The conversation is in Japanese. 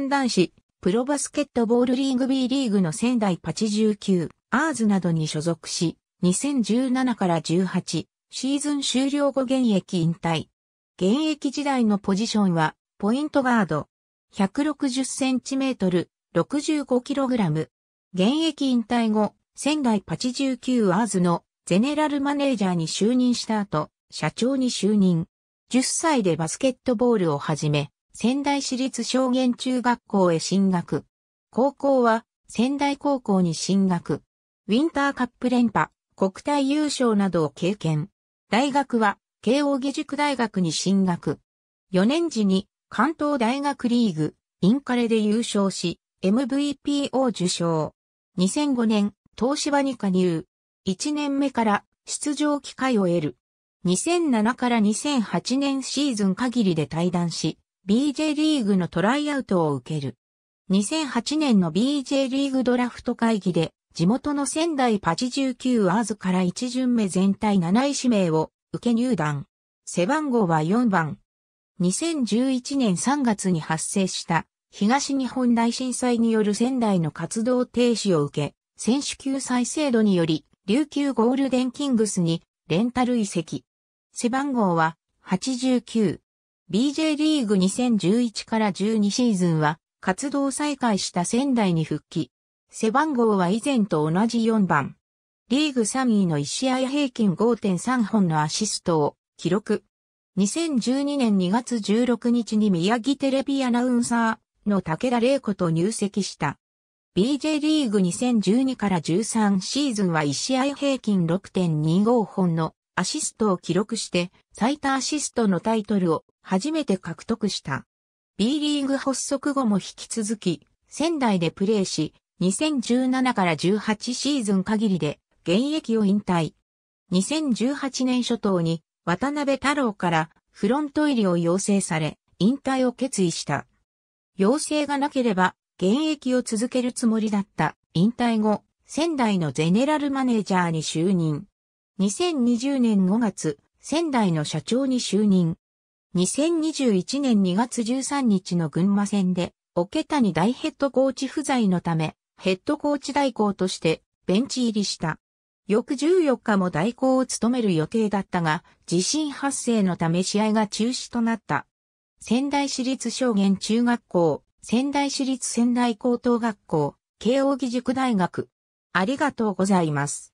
男子、プロバスケットボールリーグ B リーグの仙台89、アーズなどに所属し、2017から18、シーズン終了後現役引退。現役時代のポジションは、ポイントガード。160センチメートル、65キログラム。現役引退後、仙台89アーズのゼネラルマネージャーに就任した後、社長に就任。10歳でバスケットボールを始め、仙台市立証言中学校へ進学。高校は仙台高校に進学。ウィンターカップ連覇、国体優勝などを経験。大学は慶応義塾大学に進学。4年時に関東大学リーグ、インカレで優勝し、MVP を受賞。2005年、東芝に加入。1年目から出場機会を得る。2007から2008年シーズン限りで退団し、BJ リーグのトライアウトを受ける。2008年の BJ リーグドラフト会議で、地元の仙台パチ19アーズから1巡目全体7位指名を受け入団。背番号は4番。2011年3月に発生した東日本大震災による仙台の活動停止を受け、選手救済制度により琉球ゴールデンキングスにレンタル移籍。背番号は89。BJ リーグ2011から12シーズンは活動再開した仙台に復帰。背番号は以前と同じ4番。リーグ3位の1試合平均5.3本のアシストを記録。2012年2月16日に宮城テレビアナウンサーの武田玲子と入籍した。BJ リーグ2012から13シーズンは1試合平均6.25本のアシストを記録して最多アシストのタイトルを初めて獲得した。B リーグ発足後も引き続き仙台でプレーし、2017から18シーズン限りで現役を引退。2018年初頭に渡辺太郎からフロント入りを要請され、引退を決意した。要請がなければ現役を続けるつもりだった引退後、仙台のゼネラルマネージャーに就任。2020年5月、仙台の社長に就任。2021年2月13日の群馬戦で、桶谷大ヘッドコーチ不在のため、ヘッドコーチ代行としてベンチ入りした。翌14日も代行を務める予定だったが、地震発生のため試合が中止となった。仙台市立証言中学校、仙台市立仙台高等学校、慶應義塾大学。ありがとうございます。